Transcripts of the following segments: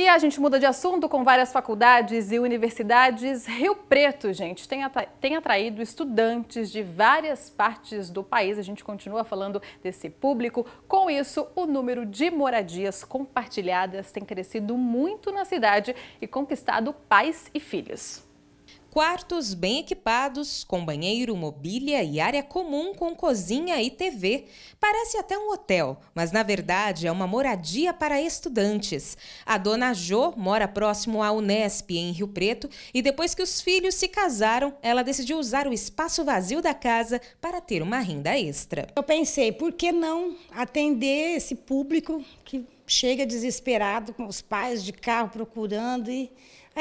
E a gente muda de assunto com várias faculdades e universidades. Rio Preto, gente, tem, atra tem atraído estudantes de várias partes do país. A gente continua falando desse público. Com isso, o número de moradias compartilhadas tem crescido muito na cidade e conquistado pais e filhos. Quartos bem equipados, com banheiro, mobília e área comum com cozinha e TV. Parece até um hotel, mas na verdade é uma moradia para estudantes. A dona Jo mora próximo à Unesp, em Rio Preto, e depois que os filhos se casaram, ela decidiu usar o espaço vazio da casa para ter uma renda extra. Eu pensei, por que não atender esse público que chega desesperado com os pais de carro procurando e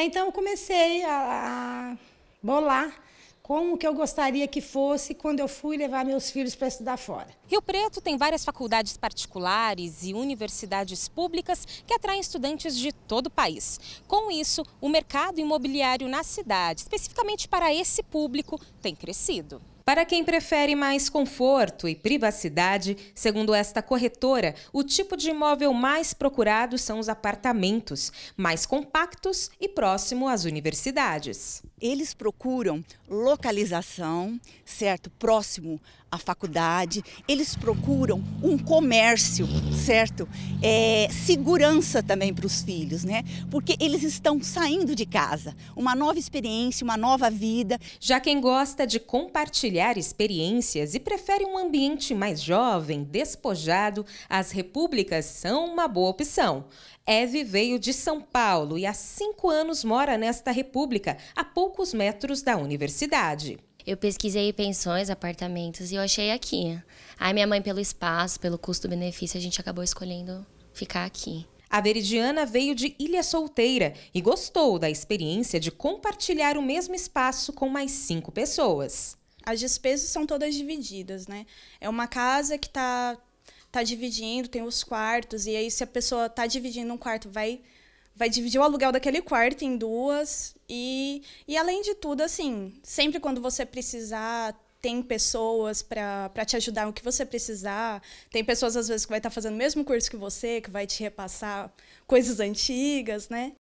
então eu comecei a, a bolar como que eu gostaria que fosse quando eu fui levar meus filhos para estudar fora. Rio Preto tem várias faculdades particulares e universidades públicas que atraem estudantes de todo o país. Com isso, o mercado imobiliário na cidade, especificamente para esse público, tem crescido. Para quem prefere mais conforto e privacidade, segundo esta corretora, o tipo de imóvel mais procurado são os apartamentos, mais compactos e próximo às universidades eles procuram localização, certo? Próximo à faculdade, eles procuram um comércio, certo? É, segurança também para os filhos, né? Porque eles estão saindo de casa, uma nova experiência, uma nova vida. Já quem gosta de compartilhar experiências e prefere um ambiente mais jovem, despojado, as repúblicas são uma boa opção. Eve veio de São Paulo e há cinco anos mora nesta república, a pouco poucos metros da universidade. Eu pesquisei pensões, apartamentos e eu achei aqui. Aí minha mãe, pelo espaço, pelo custo-benefício, a gente acabou escolhendo ficar aqui. A Veridiana veio de Ilha Solteira e gostou da experiência de compartilhar o mesmo espaço com mais cinco pessoas. As despesas são todas divididas, né? É uma casa que tá, tá dividindo, tem os quartos, e aí se a pessoa tá dividindo um quarto, vai vai dividir o aluguel daquele quarto em duas. E, e além de tudo, assim, sempre quando você precisar, tem pessoas para te ajudar no que você precisar. Tem pessoas, às vezes, que vai estar tá fazendo o mesmo curso que você, que vai te repassar coisas antigas, né?